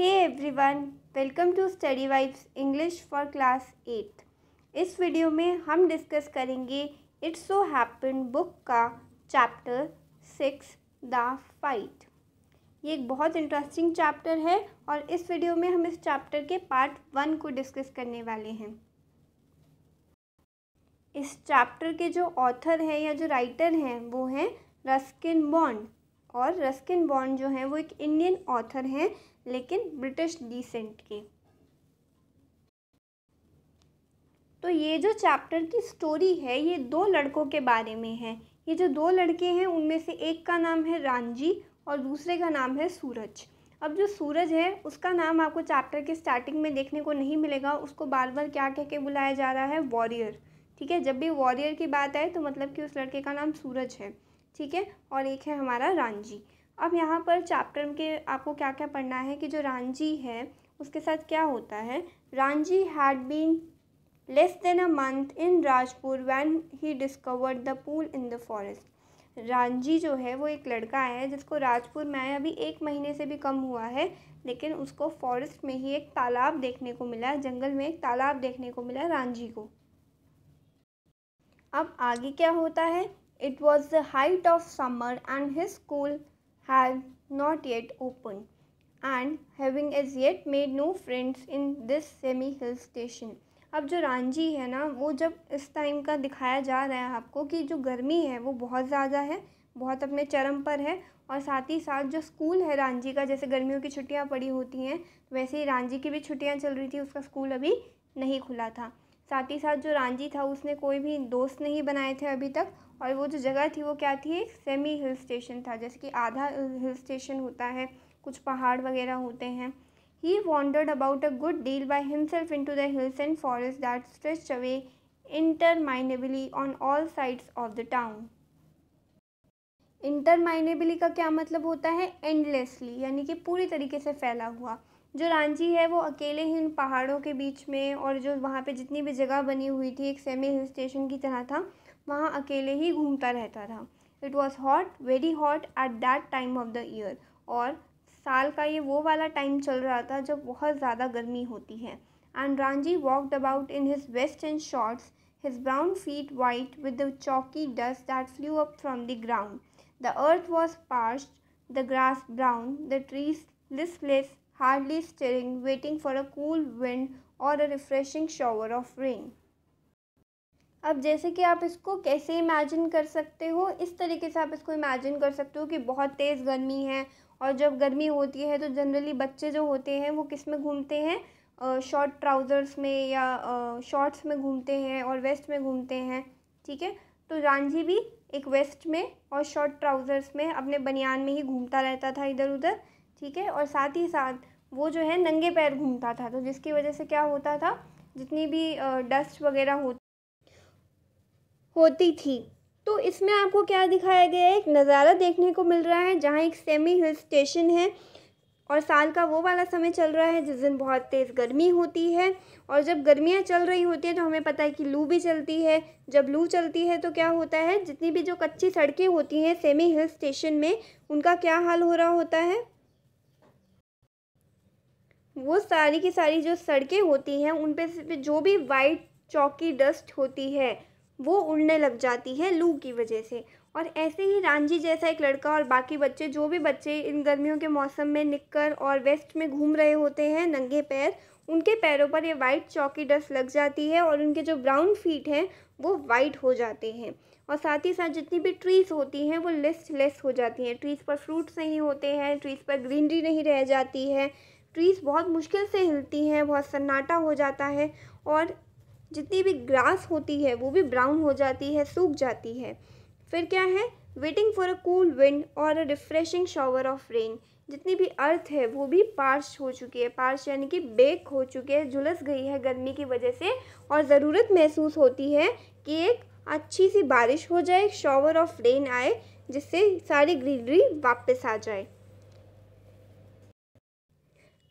Hey one welcome to study vibes English for class eight इस वीडियो में हम डिस्कस करेंगे इट्स सो हैपन बुक का चैप्टर सिक्स द फाइट ये एक बहुत इंटरेस्टिंग चैप्टर है और इस वीडियो में हम इस चैप्टर के पार्ट वन को डिस्कस करने वाले हैं इस चैप्टर के जो ऑथर हैं या जो राइटर हैं वो हैं रस्किन बॉन्ड और रस्किन बॉन्ड जो हैं वो एक इंडियन ऑथर हैं लेकिन ब्रिटिश डिसेंट के तो ये जो चैप्टर की स्टोरी है ये दो लड़कों के बारे में है ये जो दो लड़के हैं उनमें से एक का नाम है रांझी और दूसरे का नाम है सूरज अब जो सूरज है उसका नाम आपको चैप्टर के स्टार्टिंग में देखने को नहीं मिलेगा उसको बार बार क्या कह के बुलाया जा रहा है वॉरियर ठीक है जब भी वॉरियर की बात आए तो मतलब कि उस लड़के का नाम सूरज है ठीक है और एक है हमारा रांझी अब यहाँ पर चैप्टर के आपको क्या क्या पढ़ना है कि जो रांझी है उसके साथ क्या होता है Ranji had been less than a month in Rajpur when he discovered the pool in the forest Ranji जो है वो एक लड़का है जिसको राजपुर में आया अभी एक महीने से भी कम हुआ है लेकिन उसको फॉरेस्ट में ही एक तालाब देखने को मिला जंगल में एक तालाब देखने को मिला रांझी को अब आगे क्या होता है it was the height of summer and his school have not yet opened and having as yet made no friends in this semi hill station. अब जो रांझी है ना वो जब इस टाइम का दिखाया जा रहा है आपको कि जो गर्मी है वो बहुत ज़्यादा है बहुत अपने चरम पर है और साथ ही साथ जो स्कूल है रांझी का जैसे गर्मियों की छुट्टियां पड़ी होती हैं वैसे ही रांझी की भी छुट्टियां चल रही थी उसका स्कूल अभी नहीं खुला था साथ ही साथ जो रांझी था उसने कोई भी दोस्त नहीं बनाए थे अभी तक और वो जो जगह थी वो क्या थी एक सेमी हिल स्टेशन था जैसे कि आधा हिल स्टेशन होता है कुछ पहाड़ वगैरह होते हैं he wandered about a good deal by himself into the hills and forest that stretch away interminably on all sides of the town interminably का क्या मतलब होता है एंडलेसली यानी कि पूरी तरीके से फैला हुआ जो रांची है वो अकेले ही उन पहाड़ों के बीच में और जो वहाँ पे जितनी भी जगह बनी हुई थी एक सेमी हिल स्टेशन की तरह था वहाँ अकेले ही घूमता रहता था it was hot very hot at that time of the year और साल का ये वो वाला टाइम चल रहा था जब बहुत ज़्यादा गर्मी होती है and Ranji walked about in his vest and shorts brown feet white with the chalky dust that flew up from the ground the earth was was the grass brown the trees trees listless hardly stirring, waiting for a cool wind और a refreshing shower of rain. अब जैसे कि आप इसको कैसे imagine कर सकते हो इस तरीके से आप इसको इमेजिन कर सकते हो कि बहुत तेज़ गर्मी है और जब गर्मी होती है तो जनरली बच्चे जो होते हैं वो किस में घूमते हैं शॉर्ट ट्राउज़र्स में या शॉर्ट्स में घूमते हैं और वेस्ट में घूमते हैं ठीक है तो रांझी भी एक वेस्ट में और शॉर्ट ट्राउज़र्स में अपने बनियान में ही घूमता रहता था इधर उधर ठीक है और साथ ही साथ वो जो है नंगे पैर घूमता था तो जिसकी वजह से क्या होता था जितनी भी डस्ट वगैरह हो होती थी तो इसमें आपको क्या दिखाया गया है एक नज़ारा देखने को मिल रहा है जहाँ एक सेमी हिल स्टेशन है और साल का वो वाला समय चल रहा है जिस दिन बहुत तेज़ गर्मी होती है और जब गर्मियाँ चल रही होती हैं तो हमें पता है कि लू भी चलती है जब लू चलती है तो क्या होता है जितनी भी जो कच्ची सड़कें होती हैं सेमी हिल स्टेशन में उनका क्या हाल हो रहा होता है वो सारी की सारी जो सड़कें होती हैं उन पे जो भी वाइट चौकी डस्ट होती है वो उड़ने लग जाती है लू की वजह से और ऐसे ही रांझी जैसा एक लड़का और बाकी बच्चे जो भी बच्चे इन गर्मियों के मौसम में निककर और वेस्ट में घूम रहे होते हैं नंगे पैर उनके पैरों पर ये वाइट चौकी डस्ट लग जाती है और उनके जो ब्राउन फीट हैं वो वाइट हो जाते हैं और साथ ही साथ जितनी भी ट्रीज़ होती हैं वो लिस्ट लेस हो जाती हैं ट्रीज़ पर फ्रूट्स नहीं होते हैं ट्रीज़ पर ग्रीनरी नहीं रह जाती है ट्रीज़ बहुत मुश्किल से हिलती हैं बहुत सन्नाटा हो जाता है और जितनी भी ग्रास होती है वो भी ब्राउन हो जाती है सूख जाती है फिर क्या है waiting for a cool wind और a refreshing shower of rain जितनी भी अर्थ है वो भी पार्श हो चुकी है पार्श यानी कि बेक हो चुके हैं झुलस गई है गर्मी की वजह से और ज़रूरत महसूस होती है कि एक अच्छी सी बारिश हो जाए एक शॉवर ऑफ रेन आए जिससे सारी ग्रीनरी वापस आ जाए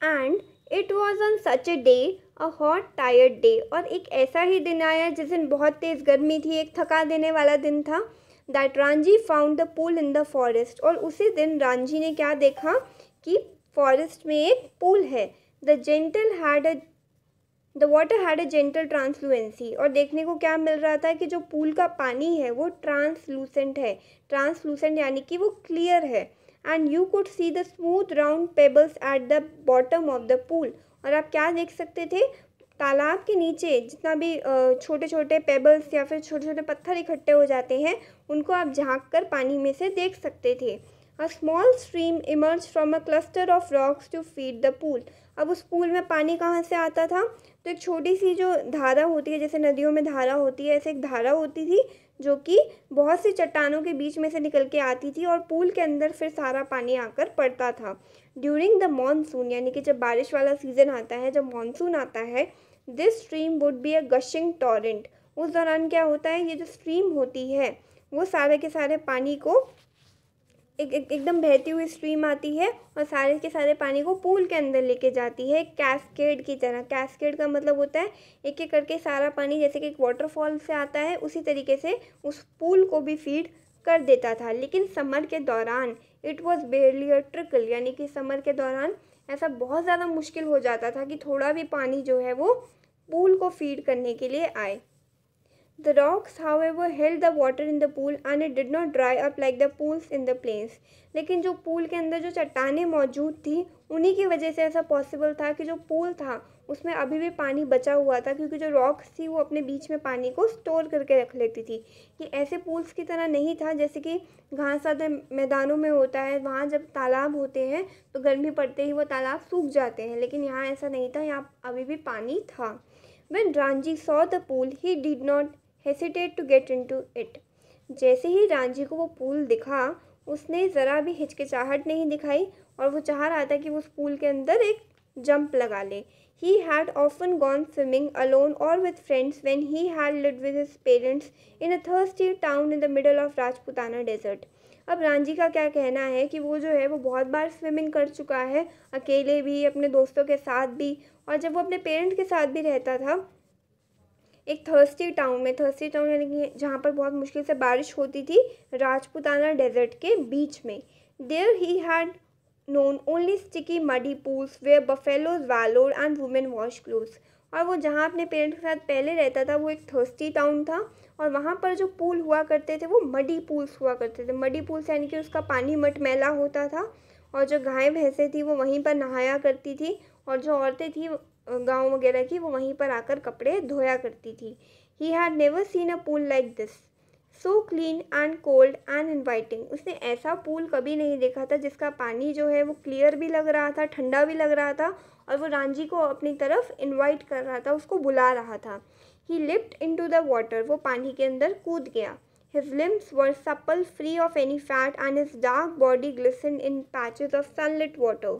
and it was on such a day a hot tired day और एक ऐसा ही दिन आया जिस दिन बहुत तेज़ गर्मी थी एक थका देने वाला दिन था that Ranji found the pool in the forest और उसी दिन रांझी ने क्या देखा कि फॉरेस्ट में एक पूल है the gentle had a the water had a gentle translucency और देखने को क्या मिल रहा था कि जो पूल का पानी है वो ट्रांसलूसेंट है ट्रांसलूसेंट यानी कि वो क्लियर है and you could see the smooth round pebbles at the bottom of the pool और आप क्या देख सकते थे तालाब के नीचे जितना भी छोटे छोटे पेबल्स या फिर छोटे छोटे पत्थर इकट्ठे हो जाते हैं उनको आप झाँक कर पानी में से देख सकते थे a small stream emerge from a cluster of rocks to feed the pool अब उस पूल में पानी कहाँ से आता था तो एक छोटी सी जो धारा होती है जैसे नदियों में धारा होती है ऐसे एक धारा होती थी जो कि बहुत सी चट्टानों के बीच में से निकल के आती थी और पूल के अंदर फिर सारा पानी आकर पड़ता था ड्यूरिंग द मानसून यानी कि जब बारिश वाला सीज़न आता है जब मानसून आता है this stream would be a gushing torrent उस दौरान क्या होता है ये जो स्ट्रीम होती है वो सारे के सारे पानी को एक, एक एकदम बहती हुई स्ट्रीम आती है और सारे के सारे पानी को पूल के अंदर लेके जाती है कैस्केड की तरह कैस्केड का मतलब होता है एक एक करके सारा पानी जैसे कि एक वाटरफॉल से आता है उसी तरीके से उस पूल को भी फीड कर देता था लेकिन समर के दौरान it was barely a trickle यानी कि समर के दौरान ऐसा बहुत ज़्यादा मुश्किल हो जाता था कि थोड़ा भी पानी जो है वो पूल को फीड करने के लिए आए The rocks, however, held the water in the pool and it did not dry up like the pools in the plains. लेकिन जो पूल के अंदर जो चट्टानें मौजूद थी उन्हीं की वजह से ऐसा पॉसिबल था कि जो पूल था उसमें अभी भी पानी बचा हुआ था क्योंकि जो रॉक्स थी वो अपने बीच में पानी को स्टोर करके रख लेती थी ये ऐसे पूल्स की तरह नहीं था जैसे कि घास आदि मैदानों में होता है वहाँ जब तालाब होते हैं तो गर्मी पड़ते ही वो तालाब सूख जाते हैं लेकिन यहाँ ऐसा नहीं था यहाँ अभी भी पानी था when Ranji saw the pool he did not hesitate to get into it जैसे ही रांझी को वो पूल दिखा उसने ज़रा भी हिचकिचाहट नहीं दिखाई और वो चाह रहा था कि वो उस पूल के अंदर एक जंप लगा ले he had often gone swimming alone और with friends when he had lived with his parents in a thirsty town in the middle of Rajputana desert अब रांझी का क्या कहना है कि वो जो है वो बहुत बार स्विमिंग कर चुका है अकेले भी अपने दोस्तों के साथ भी और जब वो अपने पेरेंट्स के साथ भी रहता था एक थर्स्टी टाउन में थर्स्टी टाउन यानी कि जहाँ पर बहुत मुश्किल से बारिश होती थी राजपुताना डेजर्ट के बीच में there he had known only sticky muddy pools where buffaloes wallow and women wash clothes और वो जहाँ अपने पेरेंट्स के साथ पहले रहता था वो एक थर्स्टी टाउन था और वहाँ पर जो पूल हुआ करते थे वो मडी पूल्स हुआ करते थे मडी पूल्स यानी कि उसका पानी मटमैला होता था और जो गाय भैंसें थी वो वहीं पर नहाया करती थी और जो औरतें थी गांव वगैरह की वो वहीं पर आकर कपड़े धोया करती थी he had never seen a pool like this so clean and cold and inviting उसने ऐसा पूल कभी नहीं देखा था जिसका पानी जो है वो क्लियर भी लग रहा था ठंडा भी लग रहा था और वो रांझी को अपनी तरफ इन्वाइट कर रहा था उसको बुला रहा था he leapt into the water वो पानी के अंदर कूद गया His limbs were supple, free of any fat, and his dark body glistened in patches of sunlit water.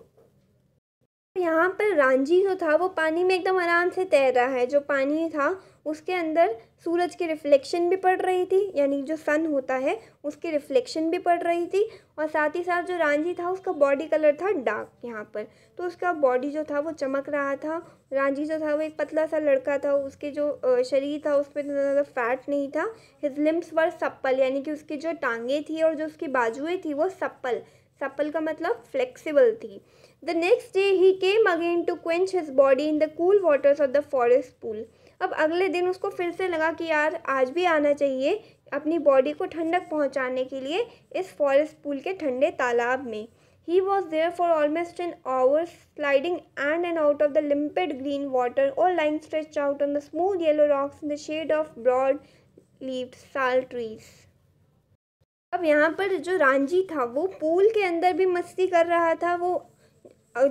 यहाँ पर रांझी जो था वो पानी में एकदम आराम से तैर रहा है जो पानी था उसके अंदर सूरज की रिफ्लेक्शन भी पड़ रही थी यानी जो सन होता है उसकी रिफ्लेक्शन भी पड़ रही थी और साथ ही साथ जो रांझी था उसका बॉडी कलर था डार्क यहाँ पर तो उसका बॉडी जो था वो चमक रहा था रांझी जो था वो एक पतला सा लड़का था उसके जो शरीर था उस पर इतना ज़्यादा फैट नहीं था हिज लिम्स वर सप्पल यानी कि उसकी जो टांगें थी और जो उसकी बाजुएँ थी वो सप्पल सप्पल का मतलब फ्लेक्सिबल थी the next day he came again to quench his body in the cool waters of the forest pool अब अगले दिन उसको फिर से लगा कि यार आज भी आना चाहिए अपनी बॉडी को ठंडक पहुंचाने के लिए इस फॉरेस्ट पूल के ठंडे तालाब में he was there for almost an hours sliding in and out of the limpid green water और lying stretch out on the smooth yellow rocks in the shade of broad leave sal trees अब यहाँ पर जो रांझी था वो pool के अंदर भी मस्ती कर रहा था वो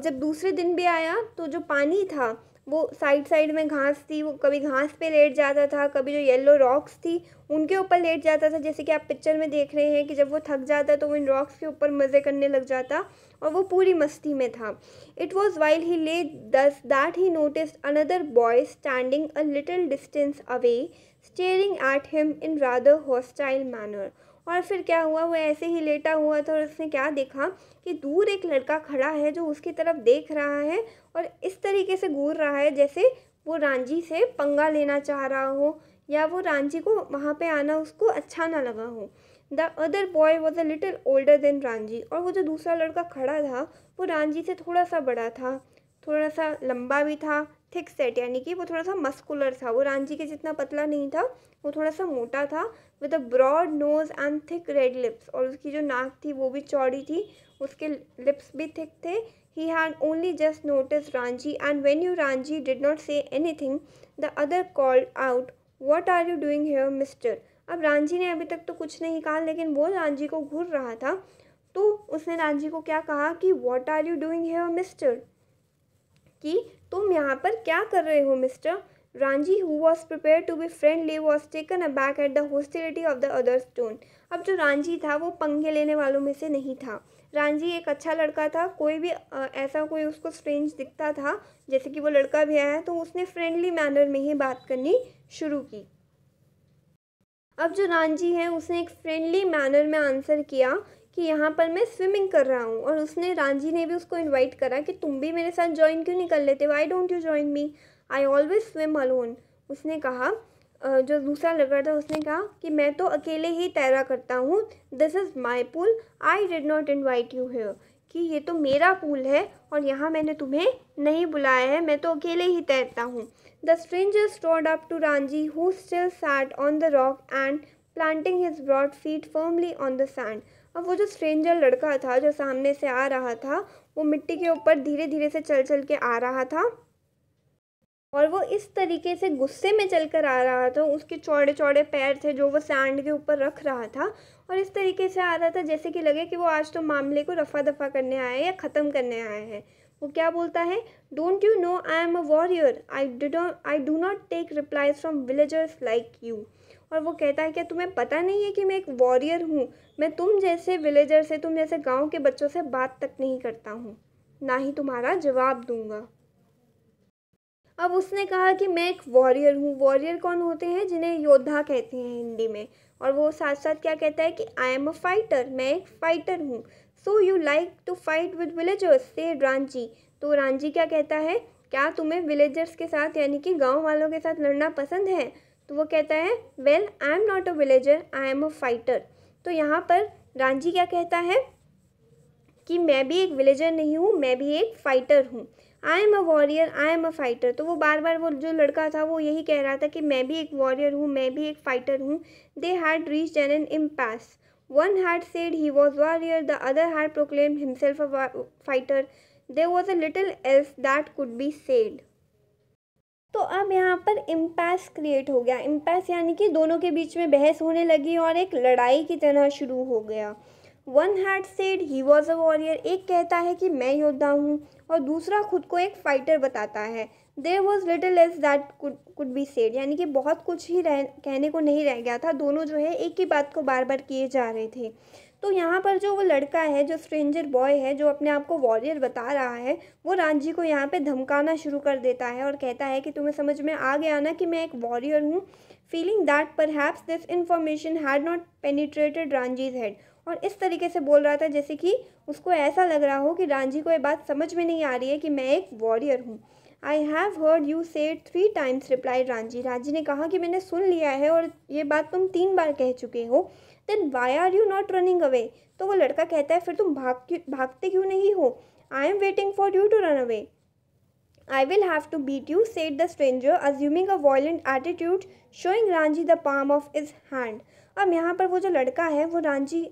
जब दूसरे दिन भी आया तो जो पानी था वो साइड साइड में घास थी वो कभी घास पे लेट जाता था कभी जो येलो रॉक्स थी उनके ऊपर लेट जाता था जैसे कि आप पिक्चर में देख रहे हैं कि जब वो थक जाता तो वो इन रॉक्स के ऊपर मज़े करने लग जाता और वो पूरी मस्ती में था it was while he lay thus that he notice another boy standing a little distance away staring at him in rather hostile manner और फिर क्या हुआ वो ऐसे ही लेटा हुआ था और उसने क्या देखा कि दूर एक लड़का खड़ा है जो उसकी तरफ देख रहा है और इस तरीके से घूर रहा है जैसे वो रांझी से पंगा लेना चाह रहा हो या वो रांझी को वहाँ पे आना उसको अच्छा ना लगा हो the other boy was a little older than Ranji और वो जो दूसरा लड़का खड़ा था वो रांझी से थोड़ा सा बड़ा था थोड़ा सा लंबा भी था थिक सेट यानी कि वो थोड़ा सा मस्कुलर था वो रांझी के जितना पतला नहीं था वो थोड़ा सा मोटा था with a broad nose and thick red lips और उसकी जो नाक थी वो भी चौड़ी थी उसके लिप्स भी थिक थे he had only just notice Ranji and when you Ranji did not say anything the other called out what are you doing here mister अब रांझी ने अभी तक तो कुछ नहीं कहा लेकिन वो रांझी को घूर रहा था तो उसने रांझी को क्या कहा कि what are you doing here mister कि तुम यहाँ पर क्या कर रहे हो mister Ranji who was prepare to be friendly was taken aback at the hostility of the other stone अब जो रांझी था वो पंगे लेने वालों में से नहीं था रांझी एक अच्छा लड़का था कोई भी ऐसा कोई उसको स्ट्रेंज दिखता था जैसे कि वो लड़का भी आया तो उसने फ्रेंडली मैनर में ही बात करनी शुरू की अब जो रांझी है उसने एक फ्रेंडली मैनर में आंसर किया कि यहाँ पर मैं स्विमिंग कर रहा हूँ और उसने रांझी ने भी उसको इनवाइट करा कि तुम भी मेरे साथ ज्वाइन क्यों नहीं कर लेते why don't you join me I always swim alone उसने कहा जो दूसरा लड़का था उसने कहा कि मैं तो अकेले ही तैरा करता हूँ this is my pool I did not invite you here कि ये तो मेरा पूल है और यहाँ मैंने तुम्हें नहीं बुलाया है मैं तो अकेले ही तैरता हूँ the stranger stored up to Ranji who still sat on the rock and planting his broad feet firmly on the sand अब वो जो स्ट्रेंजर लड़का था जो सामने से आ रहा था वो मिट्टी के ऊपर धीरे धीरे से चल चल के आ रहा था और वो इस तरीके से गुस्से में चलकर आ रहा था उसके चौड़े चौड़े पैर थे जो वो सैंड के ऊपर रख रहा था और इस तरीके से आ रहा था जैसे कि लगे कि वो आज तो मामले को रफा दफा करने आए या ख़त्म करने आए हैं वो क्या बोलता है don't you know I am a warrior I do I do not take replies from villagers like you और वो कहता है क्या तुम्हें पता नहीं है कि मैं एक वॉरियर हूँ मैं तुम जैसे विलेजर से तुम जैसे गांव के बच्चों से बात तक नहीं करता हूँ ना ही तुम्हारा जवाब दूंगा अब उसने कहा कि मैं एक वॉरियर हूँ वॉरियर कौन होते हैं जिन्हें योद्धा कहते हैं हिंदी में और वो साथ साथ क्या कहता है कि आई एम अ फाइटर मैं एक फाइटर हूँ so you like to fight with villagers said Ranji तो रांची क्या कहता है क्या तुम्हें विलेजर्स के साथ यानी कि गांव वालों के साथ लड़ना पसंद है तो वो कहता है well I am not a villager I am a fighter तो यहाँ पर रांझी क्या कहता है कि मैं भी एक विलेजर नहीं हूँ मैं भी एक फ़ाइटर हूँ I am a warrior I am a fighter तो वो बार बार वो जो लड़का था वो यही कह रहा था कि मैं भी एक वॉरियर हूँ मैं भी एक फ़ाइटर हूँ they had reach an an impasse one had said he was warrior the other had proclaim himself a fighter there was a little else that could be said तो अब यहाँ पर इम्पैस क्रिएट हो गया इम्पैस यानी कि दोनों के बीच में बहस होने लगी और एक लड़ाई की तरह शुरू हो गया one had said he was a warrior एक कहता है कि मैं योद्धा हूँ और दूसरा खुद को एक फाइटर बताता है there was little less that could be said यानी कि बहुत कुछ ही रह कहने को नहीं रह गया था दोनों जो है एक ही बात को बार बार किए जा रहे थे तो यहाँ पर जो वो लड़का है जो स्ट्रेंजर बॉय है जो अपने आप को वॉरियर बता रहा है वो रांझी को यहाँ पे धमकाना शुरू कर देता है और कहता है कि तुम्हें समझ में आ गया ना कि मैं एक वॉरियर हूँ feeling that perhaps this information had not penetrated Ranji's head और इस तरीके से बोल रहा था जैसे कि उसको ऐसा लग रहा हो कि रांझी को ये बात समझ में नहीं आ रही है कि मैं एक वॉरियर हूँ I have heard you say three times reply Ranji Ranji ने कहा कि मैंने सुन लिया है और ये बात तुम तीन बार कह चुके हो then why are you not running away तो वो लड़का कहता है फिर तुम भाग क्यों भागते क्यों नहीं हो I am waiting for you to run away I will have to beat you said the stranger assuming a violent attitude showing Ranji the palm of his hand अब यहाँ पर वो जो लड़का है वो रांझी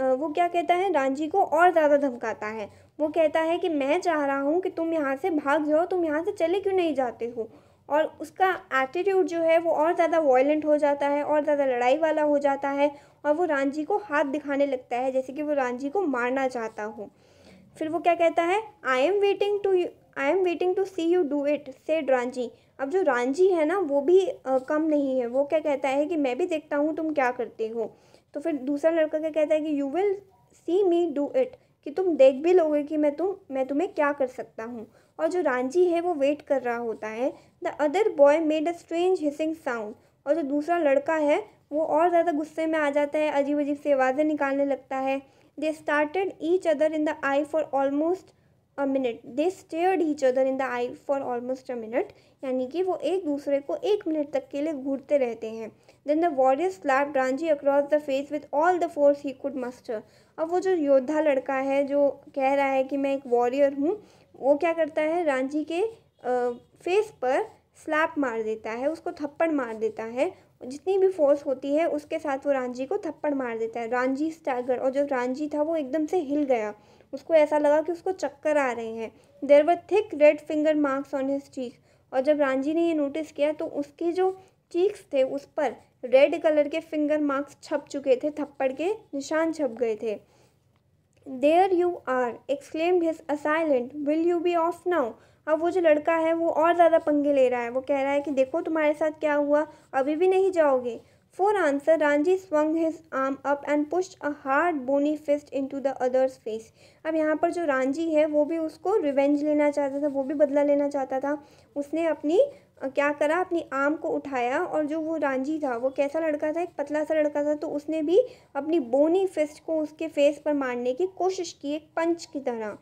वो क्या कहता है रांझी को और ज़्यादा धमकाता है वो कहता है कि मैं चाह रहा हूँ कि तुम यहाँ से भाग जाओ तुम यहाँ से चले क्यों नहीं जाते हो और उसका एटीट्यूड जो है वो और ज़्यादा वॉयलेंट हो जाता है और ज़्यादा लड़ाई वाला हो जाता है और वो रांझी को हाथ दिखाने लगता है जैसे कि वो रांझी को मारना चाहता हो फिर वो क्या कहता है I am waiting to I am waiting to see you do it said Ranji अब जो रांझी है ना वो भी आ, कम नहीं है वो क्या कहता है कि मैं भी देखता हूँ तुम क्या करते हो तो फिर दूसरा लड़का क्या कहता है कि you will see me do it कि तुम देख भी लोगे कि मैं तुम मैं तुम्हें क्या कर सकता हूँ और जो रांझी है वो वेट कर रहा होता है the other boy made a strange hissing sound और जो दूसरा लड़का है वो और ज़्यादा गुस्से में आ जाता है अजीब अजीब से आवाज़ें निकालने लगता है they started each other in the eye for almost a minute they stared he other in the eye for almost a minute यानी कि वो एक दूसरे को एक मिनट तक के लिए घूरते रहते हैं then the warrior slap Ranji across the face with all the force he could master अब वो जो योद्धा लड़का है जो कह रहा है कि मैं एक वॉरियर हूँ वो क्या करता है रांझी के फेस पर स्लैप मार देता है उसको थप्पड़ मार देता है जितनी भी फोर्स होती है उसके साथ वो रांझी को थप्पड़ मार देता है रांझी स्टैगर और जो रांझी था वो एकदम से हिल गया उसको ऐसा लगा कि उसको चक्कर आ रहे हैं there were thick red finger marks on his cheek और जब रांझी ने ये नोटिस किया तो उसके जो चीक्स थे उस पर रेड कलर के फिंगर मार्क्स छप चुके थे थप्पड़ के निशान छप गए थे there you are exclaimed his assailant will you be off now अब वो जो लड़का है वो और ज़्यादा पंगे ले रहा है वो कह रहा है कि देखो तुम्हारे साथ क्या हुआ अभी भी नहीं जाओगे answer answer, swung his arm up and push a hard bony fist into the others face अब यहाँ पर जो रांझी है वो भी उसको रिवेंज लेना चाहता था वो भी बदला लेना चाहता था उसने अपनी क्या करा अपनी आम को उठाया और जो वो रांझी था वो कैसा लड़का था एक पतला सा लड़का था तो उसने भी अपनी बोनी फिस्ट को उसके फेस पर मारने की कोशिश की एक पंच की तरह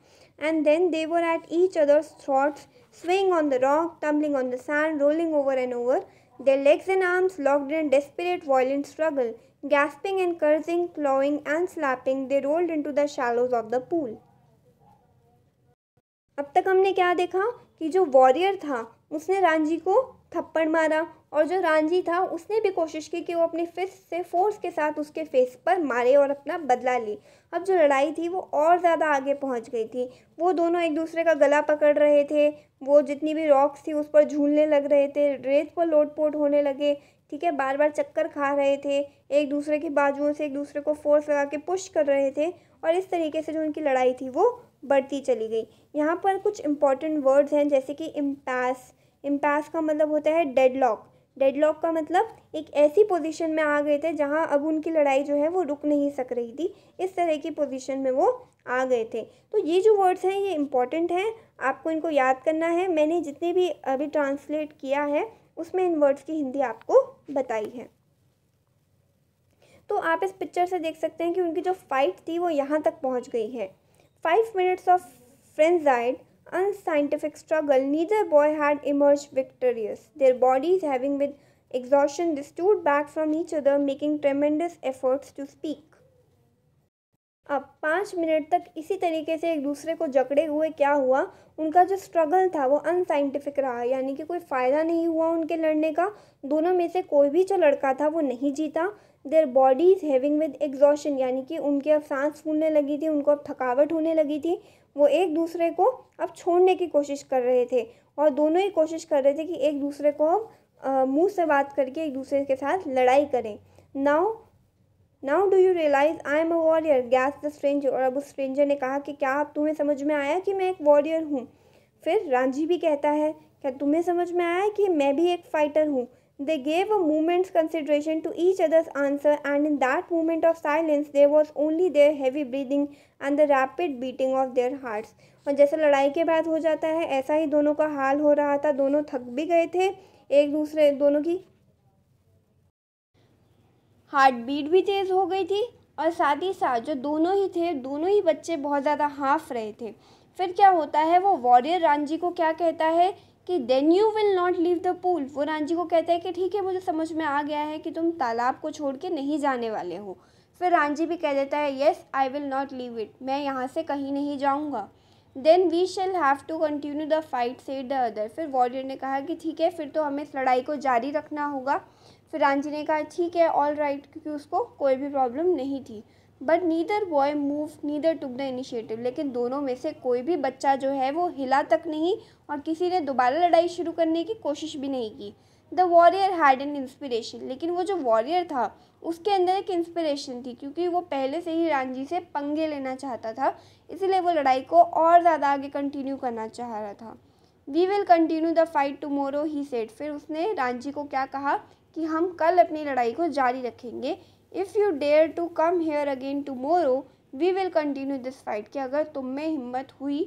and then they were at each other's throats, swaying on the rock, tumbling on the sand, rolling over and over, their legs and arms locked in a desperate, violent struggle. Gasping and cursing, clawing and slapping, they rolled into the shallows of the pool. अब तक हमने क्या देखा कि जो warrior था उसने रांझी को थप्पड़ मारा और जो रांझी था उसने भी कोशिश की कि वो अपनी फिस्ट से फोर्स के साथ उसके फेस पर मारे और अपना बदला ले अब जो लड़ाई थी वो और ज़्यादा आगे पहुंच गई थी वो दोनों एक दूसरे का गला पकड़ रहे थे वो जितनी भी रॉक्स थी उस पर झूलने लग रहे थे रेत पर लोटपोट होने लगे ठीक है बार बार चक्कर खा रहे थे एक दूसरे के बाजुओं से एक दूसरे को फोर्स लगा के पुश कर रहे थे और इस तरीके से जो उनकी लड़ाई थी वो बढ़ती चली गई यहाँ पर कुछ इंपॉर्टेंट वर्ड्स हैं जैसे कि इम्पैस इम्पैस का मतलब होता है डेडलॉक डेडलॉक का मतलब एक ऐसी पोजीशन में आ गए थे जहां अब उनकी लड़ाई जो है वो रुक नहीं सक रही थी इस तरह की पोजीशन में वो आ गए थे तो ये जो वर्ड्स हैं ये इम्पॉर्टेंट हैं आपको इनको याद करना है मैंने जितने भी अभी ट्रांसलेट किया है उसमें इन वर्ड्स की हिंदी आपको बताई है तो आप इस पिक्चर से देख सकते हैं कि उनकी जो फाइट थी वो यहाँ तक पहुँच गई है five minutes of frenzied unscientific struggle, neither boy had emerged victorious. Their bodies, having with exhaustion they stood back from each other, making tremendous efforts to speak. अब पाँच मिनट तक इसी तरीके से एक दूसरे को जकड़े हुए क्या हुआ उनका जो स्ट्रगल था वो अनसाइंटिफिक रहा यानी कि कोई फ़ायदा नहीं हुआ उनके लड़ने का दोनों में से कोई भी जो लड़का था वो नहीं जीता their bodies heaving with exhaustion यानी कि उनकी अब सांस फूलने लगी थी उनको अब थकावट होने लगी थी वो एक दूसरे को अब छोड़ने की कोशिश कर रहे थे और दोनों ही कोशिश कर रहे थे कि एक दूसरे को अब मुँह से बात करके एक दूसरे के साथ लड़ाई करें now now do you realise I am a warrior gasped the stranger और अब उस स्ट्रेंजर ने कहा कि क्या अब तुम्हें समझ में आया कि मैं एक वॉरियर हूँ फिर रांझी भी कहता है क्या तुम्हें समझ में आया कि मैं भी एक फाइटर हूँ They gave a moment's consideration to each other's answer, and in that moment of silence, there was only their heavy breathing and the rapid beating of their hearts. और जैसे लड़ाई के बाद हो जाता है ऐसा ही दोनों का हाल हो रहा था दोनों थक भी गए थे एक दूसरे दोनों की हार्ट बीट भी तेज़ हो गई थी और साथ ही साथ जो दोनों ही थे दोनों ही बच्चे बहुत ज़्यादा हाँफ रहे थे फिर क्या होता है वो वॉरियर रानजी को क्या कहता है कि then you will not leave the pool वो रांझी को कहता है कि ठीक है मुझे समझ में आ गया है कि तुम तालाब को छोड़ के नहीं जाने वाले हो फिर रांझी भी कह देता है yes I will not leave it मैं यहाँ से कहीं नहीं जाऊँगा then we shall have to continue the fight said the other फिर वॉरियर ने कहा कि ठीक है फिर तो हमें इस लड़ाई को जारी रखना होगा फिर रांझी ने कहा ठीक है ऑल राइट right, क्योंकि उसको कोई भी प्रॉब्लम नहीं थी but neither boy move neither took the initiative लेकिन दोनों में से कोई भी बच्चा जो है वो हिला तक नहीं और किसी ने दोबारा लड़ाई शुरू करने की कोशिश भी नहीं की the warrior had an inspiration लेकिन वो जो वॉरियर था उसके अंदर एक इंस्पिरेशन थी क्योंकि वो पहले से ही रांझी से पंगे लेना चाहता था इसलिए वो लड़ाई को और ज़्यादा आगे कंटिन्यू करना चाह रहा था we will continue the fight tomorrow he said फिर उसने रांझी को क्या कहा कि हम कल अपनी लड़ाई को जारी रखेंगे if you dare to come here again tomorrow we will continue this fight कि अगर तुम में हिम्मत हुई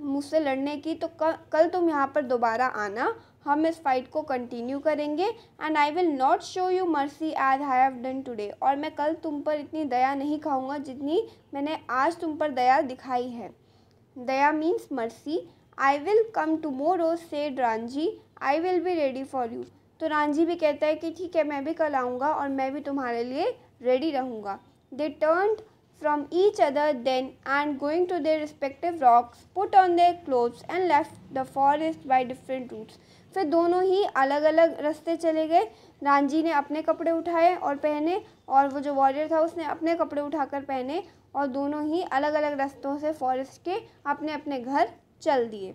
मुझसे लड़ने की तो कल कल तुम यहाँ पर दोबारा आना हम इस फाइट को कंटिन्यू करेंगे and I will not show you mercy as I have done today और मैं कल तुम पर इतनी दया नहीं खाऊंगा जितनी मैंने आज तुम पर दया दिखाई है दया means mercy I will come tomorrow said Ranji I will be ready for you तो रांझी भी कहता है कि ठीक है मैं भी कल आऊँगा और मैं भी तुम्हारे लिए रेडी रहूँगा they turn from each other then and going to their respective rocks put on their clothes and left the forest by different routes फिर दोनों ही अलग अलग रास्ते चले गए रांझी ने अपने कपड़े उठाए और पहने और वो जो वॉरियर था उसने अपने कपड़े उठाकर पहने और दोनों ही अलग अलग रास्तों से फॉरेस्ट के अपने अपने घर चल दिए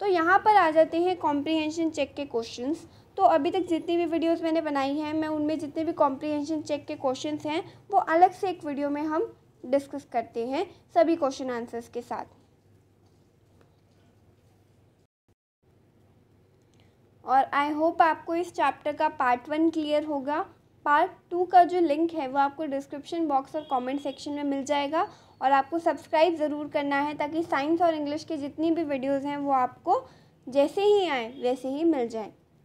तो यहाँ पर आ जाते हैं कॉम्प्रीहेंशन चेक के क्वेश्चंस तो अभी तक जितनी भी वीडियोस मैंने बनाई हैं मैं उनमें जितने भी कॉम्प्रीहेंशन चेक के क्वेश्चंस हैं वो अलग से एक वीडियो में हम डिस्कस करते हैं सभी क्वेश्चन आंसर्स के साथ और आई होप आपको इस चैप्टर का पार्ट वन क्लियर होगा पार्ट टू का जो लिंक है वो आपको डिस्क्रिप्शन बॉक्स और कमेंट सेक्शन में मिल जाएगा और आपको सब्सक्राइब ज़रूर करना है ताकि साइंस और इंग्लिश के जितनी भी वीडियोज़ हैं वो आपको जैसे ही आएँ वैसे ही मिल जाएँ